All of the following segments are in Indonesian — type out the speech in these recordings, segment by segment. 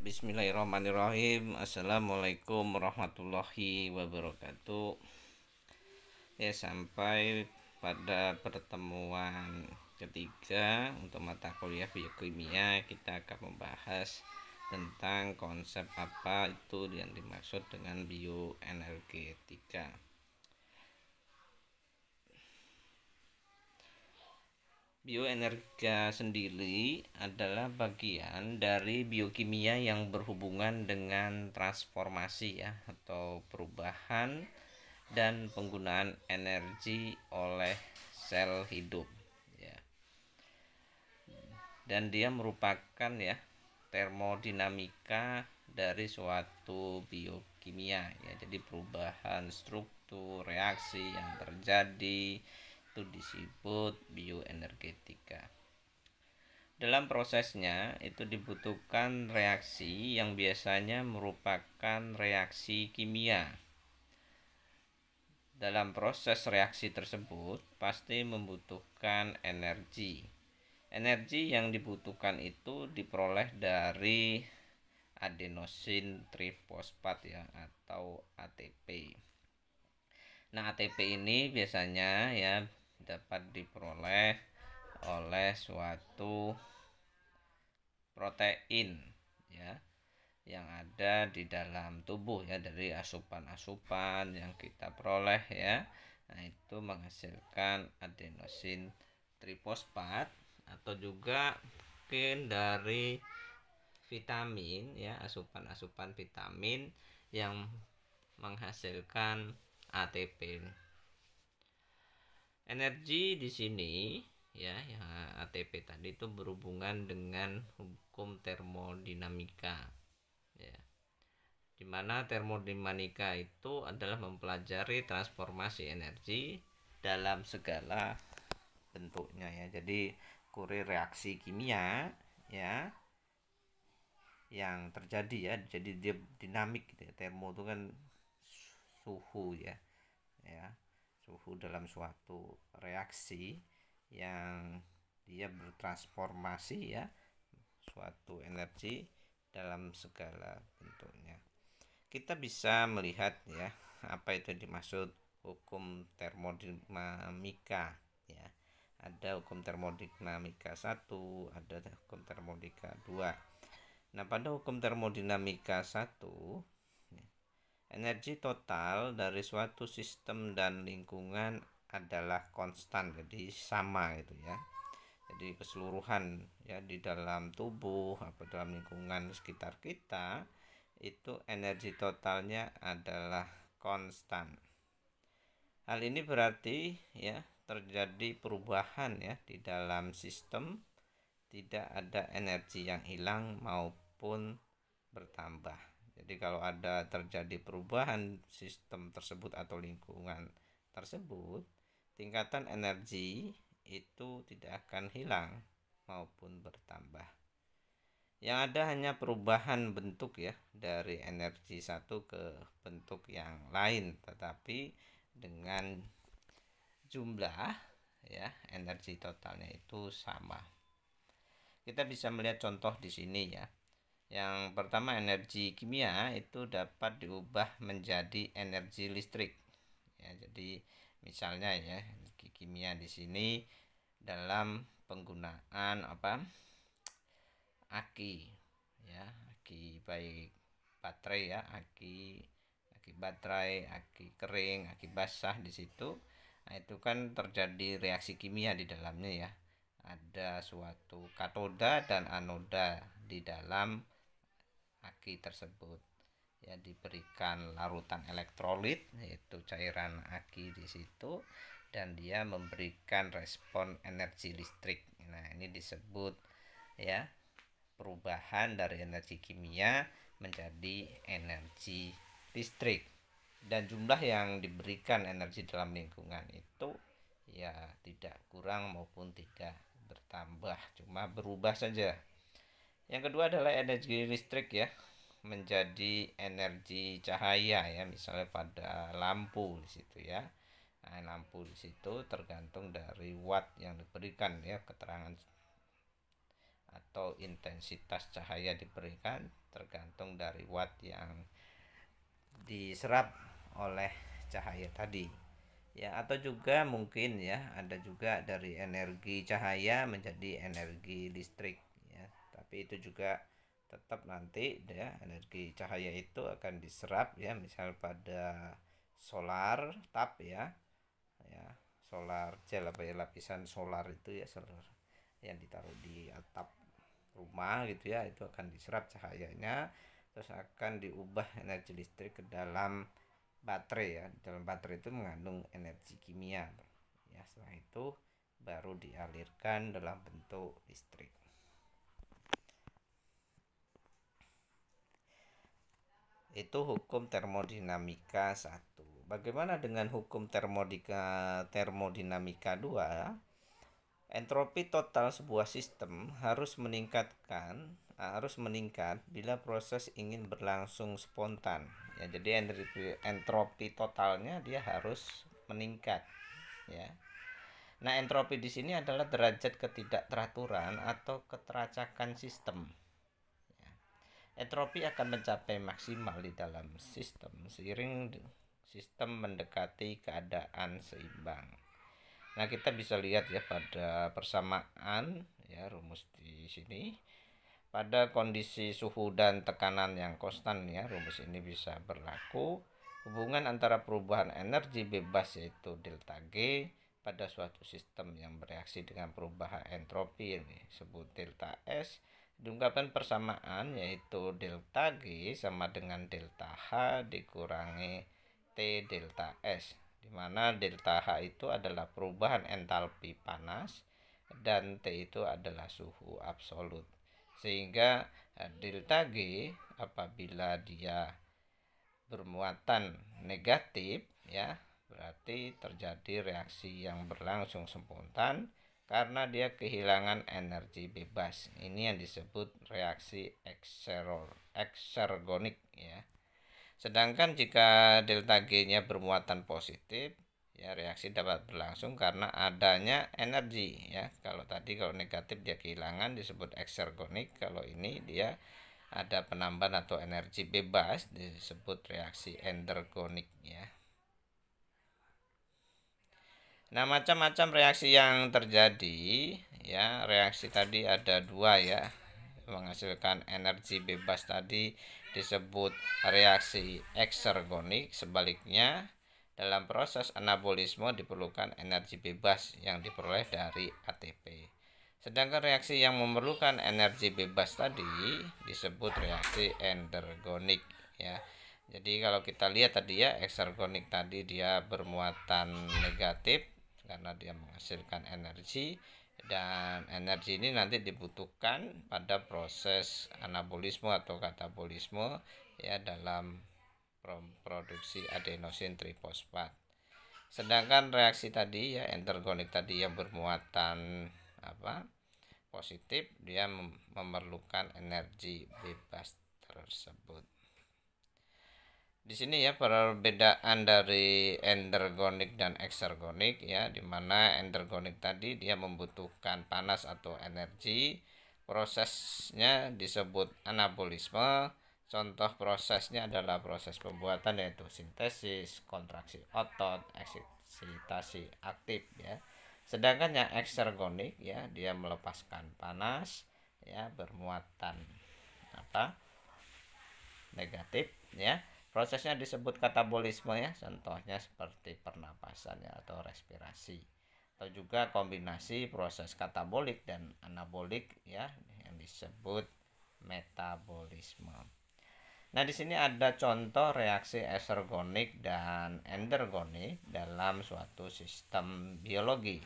Bismillahirrahmanirrahim Assalamualaikum warahmatullahi wabarakatuh Ya sampai pada pertemuan ketiga Untuk mata kuliah biokimia Kita akan membahas tentang konsep apa itu yang dimaksud dengan bioenergetika Bioenergia sendiri adalah bagian dari biokimia yang berhubungan dengan transformasi ya atau perubahan dan penggunaan energi oleh sel hidup ya. Dan dia merupakan ya termodinamika dari suatu biokimia ya. Jadi perubahan struktur, reaksi yang terjadi itu disebut bioenergetika. Dalam prosesnya itu dibutuhkan reaksi yang biasanya merupakan reaksi kimia. Dalam proses reaksi tersebut pasti membutuhkan energi. Energi yang dibutuhkan itu diperoleh dari adenosin trifosfat ya atau ATP. Nah, ATP ini biasanya ya dapat diperoleh oleh suatu protein ya yang ada di dalam tubuh ya dari asupan-asupan yang kita peroleh ya nah itu menghasilkan adenosin trifosfat atau juga mungkin dari vitamin ya asupan-asupan vitamin yang menghasilkan ATP energi di sini ya yang ATP tadi itu berhubungan dengan hukum termodinamika ya dimana termodinamika itu adalah mempelajari transformasi energi dalam segala bentuknya ya jadi kurir reaksi kimia ya yang terjadi ya jadi dia dinamik gitu ya. termo itu kan suhu ya ya suhu dalam suatu reaksi yang dia bertransformasi ya suatu energi dalam segala bentuknya. Kita bisa melihat ya apa itu dimaksud hukum termodinamika ya. Ada hukum termodinamika satu ada hukum termodinamika dua Nah, pada hukum termodinamika satu energi total dari suatu sistem dan lingkungan adalah konstan jadi sama gitu ya jadi keseluruhan ya di dalam tubuh atau dalam lingkungan sekitar kita itu energi totalnya adalah konstan hal ini berarti ya terjadi perubahan ya di dalam sistem tidak ada energi yang hilang maupun bertambah jadi kalau ada terjadi perubahan sistem tersebut atau lingkungan tersebut, tingkatan energi itu tidak akan hilang maupun bertambah. Yang ada hanya perubahan bentuk ya dari energi satu ke bentuk yang lain, tetapi dengan jumlah ya energi totalnya itu sama. Kita bisa melihat contoh di sini ya yang pertama energi kimia itu dapat diubah menjadi energi listrik. Ya, jadi misalnya ya energi kimia di sini dalam penggunaan apa? aki ya, aki baik baterai ya, aki aki baterai, aki kering, aki basah di situ. Nah, itu kan terjadi reaksi kimia di dalamnya ya. Ada suatu katoda dan anoda di dalam aki tersebut ya diberikan larutan elektrolit yaitu cairan aki di situ dan dia memberikan respon energi listrik. Nah, ini disebut ya perubahan dari energi kimia menjadi energi listrik. Dan jumlah yang diberikan energi dalam lingkungan itu ya tidak kurang maupun tidak bertambah, cuma berubah saja. Yang kedua adalah energi listrik ya menjadi energi cahaya ya misalnya pada lampu di situ ya. Nah, lampu di situ tergantung dari watt yang diberikan ya keterangan atau intensitas cahaya diberikan tergantung dari watt yang diserap oleh cahaya tadi ya atau juga mungkin ya ada juga dari energi cahaya menjadi energi listrik tapi itu juga tetap nanti ya energi cahaya itu akan diserap ya misal pada solar tap ya ya solar gel apa ya lapisan solar itu ya solar yang ditaruh di atap rumah gitu ya itu akan diserap cahayanya terus akan diubah energi listrik ke dalam baterai ya di dalam baterai itu mengandung energi kimia ya setelah itu baru dialirkan dalam bentuk listrik itu hukum termodinamika satu. Bagaimana dengan hukum termodika, termodinamika 2? Entropi total sebuah sistem harus meningkatkan eh, harus meningkat bila proses ingin berlangsung spontan. Ya, jadi entropi, entropi totalnya dia harus meningkat, ya. Nah, entropi di sini adalah derajat ketidakteraturan atau keteracakan sistem Entropi akan mencapai maksimal di dalam sistem seiring sistem mendekati keadaan seimbang. Nah, kita bisa lihat ya pada persamaan ya rumus di sini pada kondisi suhu dan tekanan yang konstan ya rumus ini bisa berlaku hubungan antara perubahan energi bebas yaitu delta G pada suatu sistem yang bereaksi dengan perubahan entropi ini sebut delta S diungkapkan persamaan yaitu delta G sama dengan delta H dikurangi T delta S dimana delta H itu adalah perubahan entalpi panas dan T itu adalah suhu absolut sehingga eh, delta G apabila dia bermuatan negatif ya berarti terjadi reaksi yang berlangsung spontan karena dia kehilangan energi bebas. Ini yang disebut reaksi eksergonik ya. Sedangkan jika delta G-nya bermuatan positif, ya reaksi dapat berlangsung karena adanya energi ya. Kalau tadi kalau negatif dia kehilangan disebut eksergonik, kalau ini dia ada penambahan atau energi bebas disebut reaksi endergonik ya. Nah, macam-macam reaksi yang terjadi, ya, reaksi tadi ada dua ya, menghasilkan energi bebas tadi disebut reaksi eksergonik. Sebaliknya, dalam proses anabolisme diperlukan energi bebas yang diperoleh dari ATP. Sedangkan reaksi yang memerlukan energi bebas tadi disebut reaksi endergonik, ya. Jadi kalau kita lihat tadi ya eksergonik tadi dia bermuatan negatif karena dia menghasilkan energi dan energi ini nanti dibutuhkan pada proses anabolisme atau katabolisme ya dalam produksi adenosin trifosfat. Sedangkan reaksi tadi ya entergonik tadi yang bermuatan apa? positif dia memerlukan energi bebas tersebut di sini ya perbedaan dari endergonik dan eksergonik ya dimana endergonik tadi dia membutuhkan panas atau energi prosesnya disebut anabolisme contoh prosesnya adalah proses pembuatan yaitu sintesis kontraksi otot eksitasi aktif ya sedangkan yang eksergonik ya dia melepaskan panas ya bermuatan apa negatif ya Prosesnya disebut katabolisme ya, contohnya seperti pernapasan ya, atau respirasi atau juga kombinasi proses katabolik dan anabolik ya yang disebut metabolisme. Nah, di sini ada contoh reaksi esergonik dan endergonik dalam suatu sistem biologi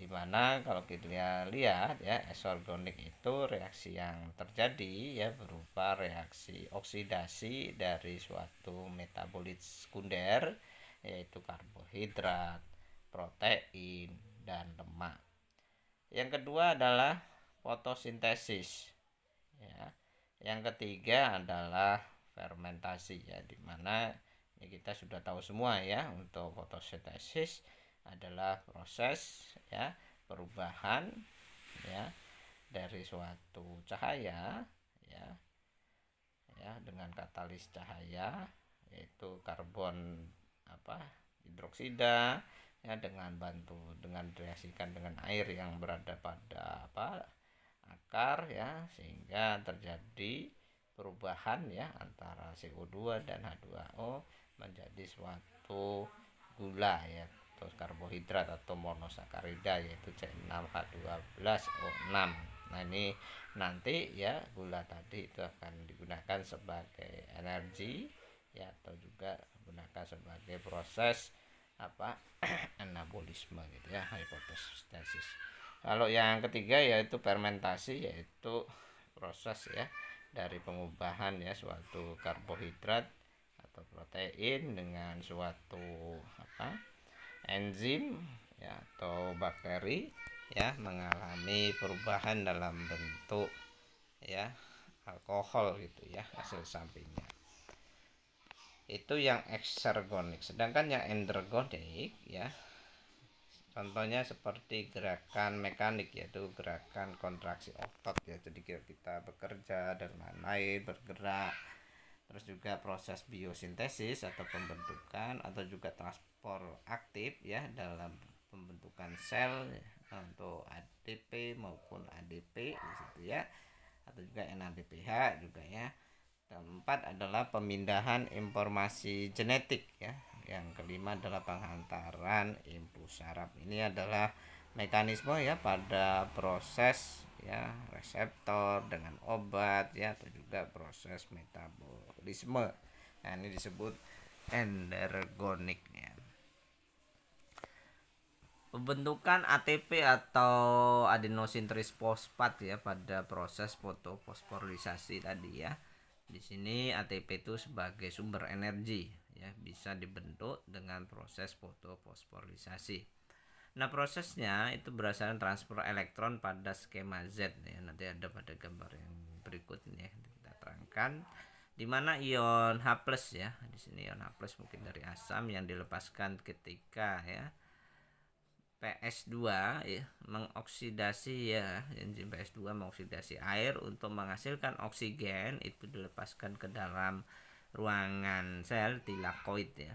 di mana kalau kita lihat ya esorgonik itu reaksi yang terjadi ya berupa reaksi oksidasi dari suatu metabolit sekunder yaitu karbohidrat, protein, dan lemak. Yang kedua adalah fotosintesis. Ya. Yang ketiga adalah fermentasi ya dimana ya kita sudah tahu semua ya untuk fotosintesis adalah proses ya perubahan ya dari suatu cahaya ya ya dengan katalis cahaya yaitu karbon apa hidroksida ya dengan bantu dengan reaksikan dengan air yang berada pada apa akar ya sehingga terjadi perubahan ya antara CO2 dan H2O menjadi suatu gula ya atau karbohidrat atau monosakarida yaitu C6H12O6. Nah, ini nanti ya gula tadi itu akan digunakan sebagai energi ya atau juga digunakan sebagai proses apa anabolisme gitu ya hipotesis. Kalau yang ketiga yaitu fermentasi yaitu proses ya dari pengubahan ya suatu karbohidrat atau protein dengan suatu apa enzim ya atau bakteri ya mengalami perubahan dalam bentuk ya alkohol gitu ya hasil sampingnya itu yang eksergonik sedangkan yang endergonik ya contohnya seperti gerakan mekanik yaitu gerakan kontraksi otot ya jadi kita bekerja dan lain-lain bergerak terus juga proses biosintesis atau pembentukan atau juga transport aktif ya dalam pembentukan sel ya, untuk ATP maupun ADP di ya atau juga NADPH juga ya keempat adalah pemindahan informasi genetik ya yang kelima adalah penghantaran impuls saraf ini adalah mekanisme ya pada proses ya reseptor dengan obat ya atau juga proses metabol metabolisme. Nah, ini disebut endergoniknya Pembentukan ATP atau adenosin trifosfat ya pada proses fotofosforilisasi tadi ya. Di sini ATP itu sebagai sumber energi ya bisa dibentuk dengan proses fotofosforilisasi. Nah prosesnya itu berdasarkan transfer elektron pada skema Z ya. Nanti ada pada gambar yang berikut ini ya. Kita terangkan dimana ion H plus ya di sini ion H plus mungkin dari asam yang dilepaskan ketika ya PS2 ya, mengoksidasi ya enzim PS2 mengoksidasi air untuk menghasilkan oksigen itu dilepaskan ke dalam ruangan sel tilakoid ya.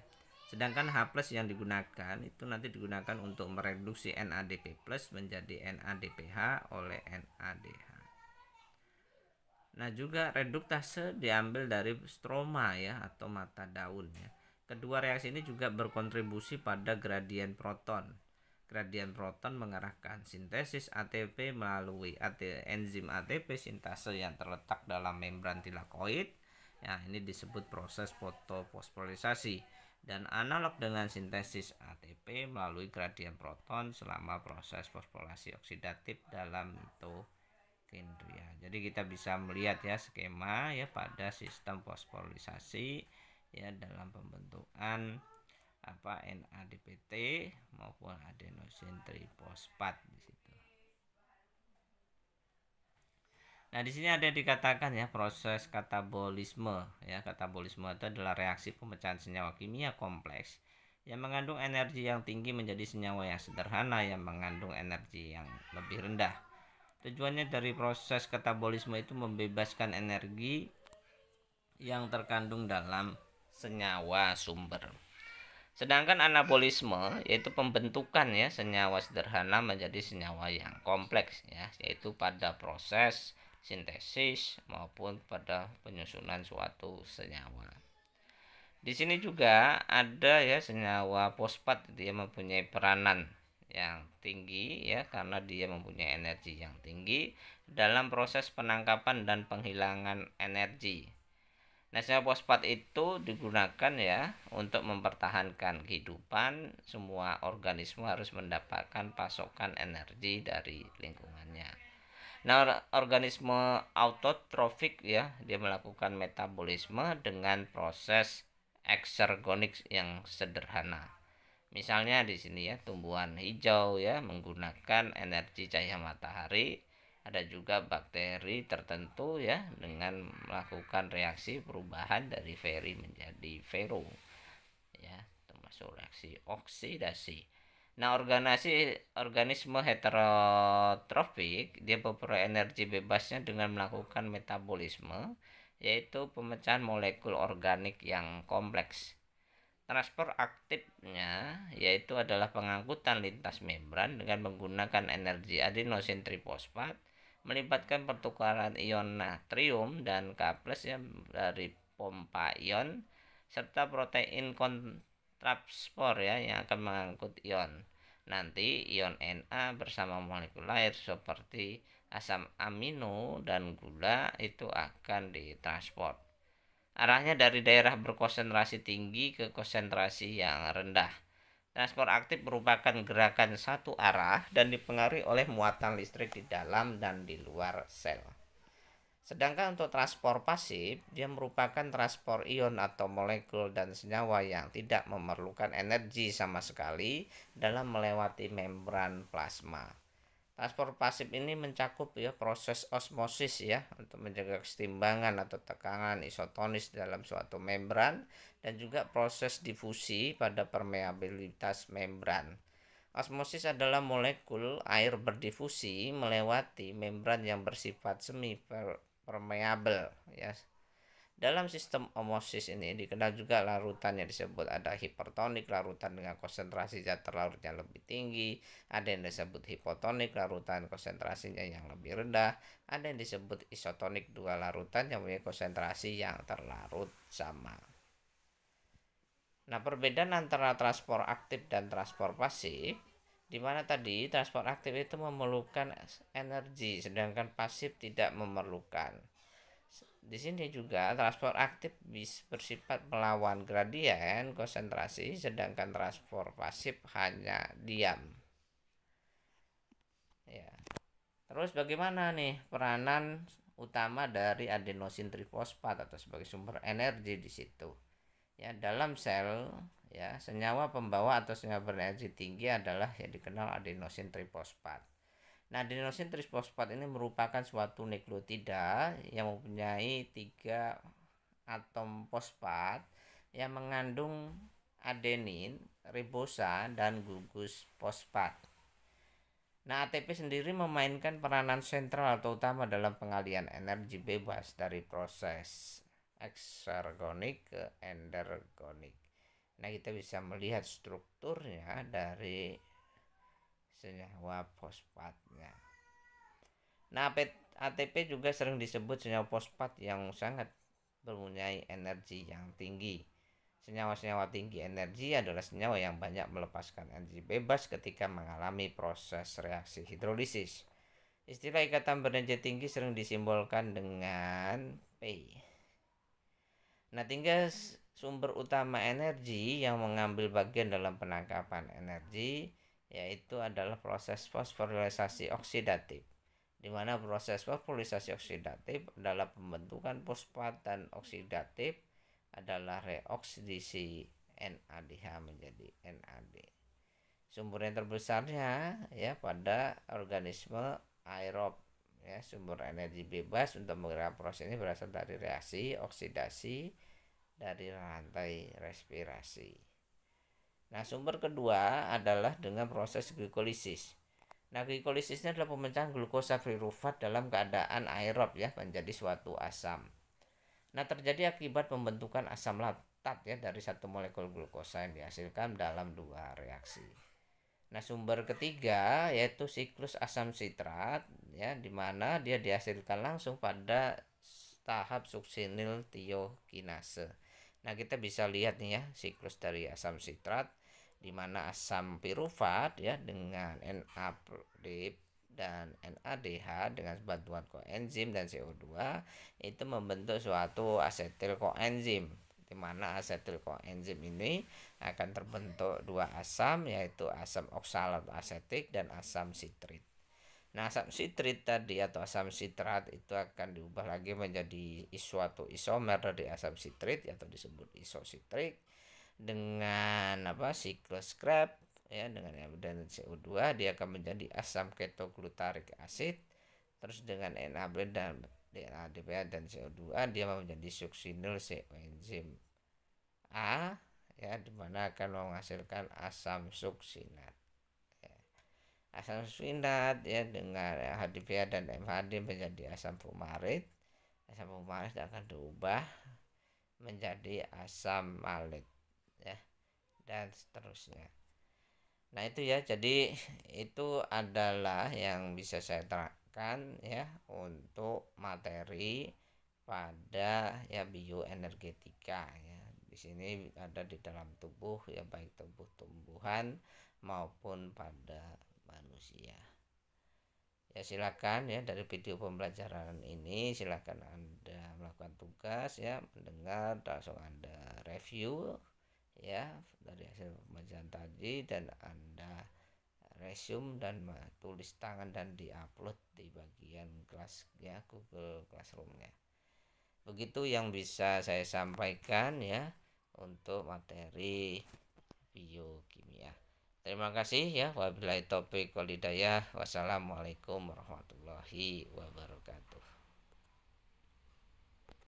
Sedangkan H+ yang digunakan itu nanti digunakan untuk mereduksi NADP+ menjadi NADPH oleh NADH. Nah juga reduktase diambil dari stroma ya atau mata daun ya. Kedua reaksi ini juga berkontribusi pada gradien proton. Gradien proton mengarahkan sintesis ATP melalui AT, enzim ATP sintase yang terletak dalam membran tilakoid. Ya, ini disebut proses fotofosforilasi dan analog dengan sintesis ATP melalui gradien proton selama proses fosforilasi oksidatif dalam mitokondria tindu ya. Jadi kita bisa melihat ya skema ya pada sistem fosforilisasi ya dalam pembentukan apa NADPT maupun adenosin trifosfat di situ. Nah, di sini ada yang dikatakan ya proses katabolisme ya. Katabolisme itu adalah reaksi pemecahan senyawa kimia kompleks yang mengandung energi yang tinggi menjadi senyawa yang sederhana yang mengandung energi yang lebih rendah Tujuannya dari proses katabolisme itu membebaskan energi yang terkandung dalam senyawa sumber. Sedangkan anabolisme yaitu pembentukan ya senyawa sederhana menjadi senyawa yang kompleks ya, yaitu pada proses sintesis maupun pada penyusunan suatu senyawa. Di sini juga ada ya senyawa fosfat dia mempunyai peranan yang tinggi ya karena dia mempunyai energi yang tinggi dalam proses penangkapan dan penghilangan energi. Nasional fosfat itu digunakan ya untuk mempertahankan kehidupan semua organisme harus mendapatkan pasokan energi dari lingkungannya. Nah, organisme autotrofik ya, dia melakukan metabolisme dengan proses eksergonik yang sederhana. Misalnya di sini ya tumbuhan hijau ya menggunakan energi cahaya matahari. Ada juga bakteri tertentu ya dengan melakukan reaksi perubahan dari feri menjadi vero ya termasuk reaksi oksidasi. Nah, organisasi organisme heterotrofik dia memperoleh energi bebasnya dengan melakukan metabolisme yaitu pemecahan molekul organik yang kompleks Transport aktifnya yaitu adalah pengangkutan lintas membran dengan menggunakan energi adenosin trifosfat melibatkan pertukaran ion natrium dan K+ ya dari pompa ion serta protein kontraspor ya yang akan mengangkut ion. Nanti ion Na bersama molekul air seperti asam amino dan gula itu akan ditransport. Arahnya dari daerah berkonsentrasi tinggi ke konsentrasi yang rendah. Transport aktif merupakan gerakan satu arah dan dipengaruhi oleh muatan listrik di dalam dan di luar sel. Sedangkan untuk transport pasif, dia merupakan transport ion atau molekul dan senyawa yang tidak memerlukan energi sama sekali dalam melewati membran plasma. Transfer pasif ini mencakup ya proses osmosis ya untuk menjaga kesetimbangan atau tekanan isotonis dalam suatu membran dan juga proses difusi pada permeabilitas membran. Osmosis adalah molekul air berdifusi melewati membran yang bersifat semi permeabel ya dalam sistem omosis ini dikenal juga larutan yang disebut ada hipertonik, larutan dengan konsentrasi zat terlarut yang lebih tinggi, ada yang disebut hipotonik, larutan konsentrasinya yang lebih rendah, ada yang disebut isotonik, dua larutan yang punya konsentrasi yang terlarut sama. Nah, perbedaan antara transport aktif dan transport pasif di mana tadi transport aktif itu memerlukan energi sedangkan pasif tidak memerlukan di sini juga transport aktif bisa bersifat melawan gradien konsentrasi sedangkan transport pasif hanya diam ya terus bagaimana nih peranan utama dari adenosin trifosfat atau sebagai sumber energi di situ ya dalam sel ya senyawa pembawa atau senyawa berenergi tinggi adalah yang dikenal adenosin trifosfat Nah, adenosin trifosfat ini merupakan suatu nukleotida yang mempunyai tiga atom fosfat yang mengandung adenin, ribosa, dan gugus fosfat. Nah, ATP sendiri memainkan peranan sentral atau utama dalam pengalian energi bebas dari proses eksergonik ke endergonik. Nah, kita bisa melihat strukturnya dari senyawa fosfatnya. Nah, ATP juga sering disebut senyawa fosfat yang sangat mempunyai energi yang tinggi. Senyawa-senyawa tinggi energi adalah senyawa yang banyak melepaskan energi bebas ketika mengalami proses reaksi hidrolisis. Istilah ikatan berenergi tinggi sering disimbolkan dengan P. Nah, tinggal sumber utama energi yang mengambil bagian dalam penangkapan energi yaitu adalah proses fosforilisasi oksidatif di mana proses fosforilisasi oksidatif adalah pembentukan fosfat dan oksidatif adalah reoksidasi NADH menjadi NAD. Sumber yang terbesarnya ya pada organisme aerob ya sumber energi bebas untuk menggerakkan proses ini berasal dari reaksi oksidasi dari rantai respirasi. Nah, sumber kedua adalah dengan proses glikolisis. Nah, glikolisisnya adalah pemecahan glukosa pirufat dalam keadaan aerob ya, menjadi suatu asam. Nah, terjadi akibat pembentukan asam laktat ya dari satu molekul glukosa yang dihasilkan dalam dua reaksi. Nah, sumber ketiga yaitu siklus asam sitrat ya, di mana dia dihasilkan langsung pada tahap suksinil tiokinase. Nah, kita bisa lihat nih ya siklus dari asam sitrat di mana asam pirufat ya dengan NAD dan NADH dengan bantuan koenzim dan CO2 itu membentuk suatu asetil koenzim di mana asetil koenzim ini akan terbentuk dua asam yaitu asam oksalat asetik dan asam sitrit. Nah, asam sitrit tadi atau asam sitrat itu akan diubah lagi menjadi suatu isomer dari asam sitrit atau disebut isositrik dengan apa siklus Krebs ya dengan dan CO2 dia akan menjadi asam ketoglutarik asid terus dengan NA dan DNA dan CO2 dia menjadi succinyl coenzim A ya dimana akan menghasilkan asam succinat asam suinat ya dengan HDPA dan MHD menjadi asam fumarit asam fumarit akan diubah menjadi asam malit ya dan seterusnya nah itu ya jadi itu adalah yang bisa saya terangkan ya untuk materi pada ya bioenergetika ya di sini ada di dalam tubuh ya baik tubuh tumbuhan maupun pada manusia ya silakan ya dari video pembelajaran ini silakan anda melakukan tugas ya mendengar langsung anda review ya dari hasil pembelajaran tadi dan anda resume dan tulis tangan dan diupload di bagian kelas ya Google Classroom ya begitu yang bisa saya sampaikan ya untuk materi biokimia Terima kasih ya. Wabillahi taufiq walhidayah. Wassalamualaikum warahmatullahi wabarakatuh.